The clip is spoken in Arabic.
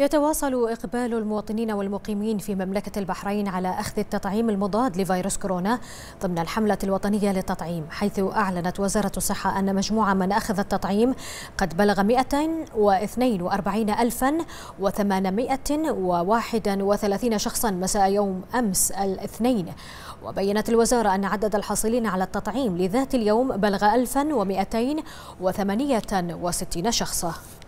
يتواصل إقبال المواطنين والمقيمين في مملكة البحرين على أخذ التطعيم المضاد لفيروس كورونا ضمن الحملة الوطنية للتطعيم حيث أعلنت وزارة الصحة أن مجموع من أخذ التطعيم قد بلغ 242 ألفا و831 شخصا مساء يوم أمس الاثنين وبينت الوزارة أن عدد الحاصلين على التطعيم لذات اليوم بلغ 1268 شخصا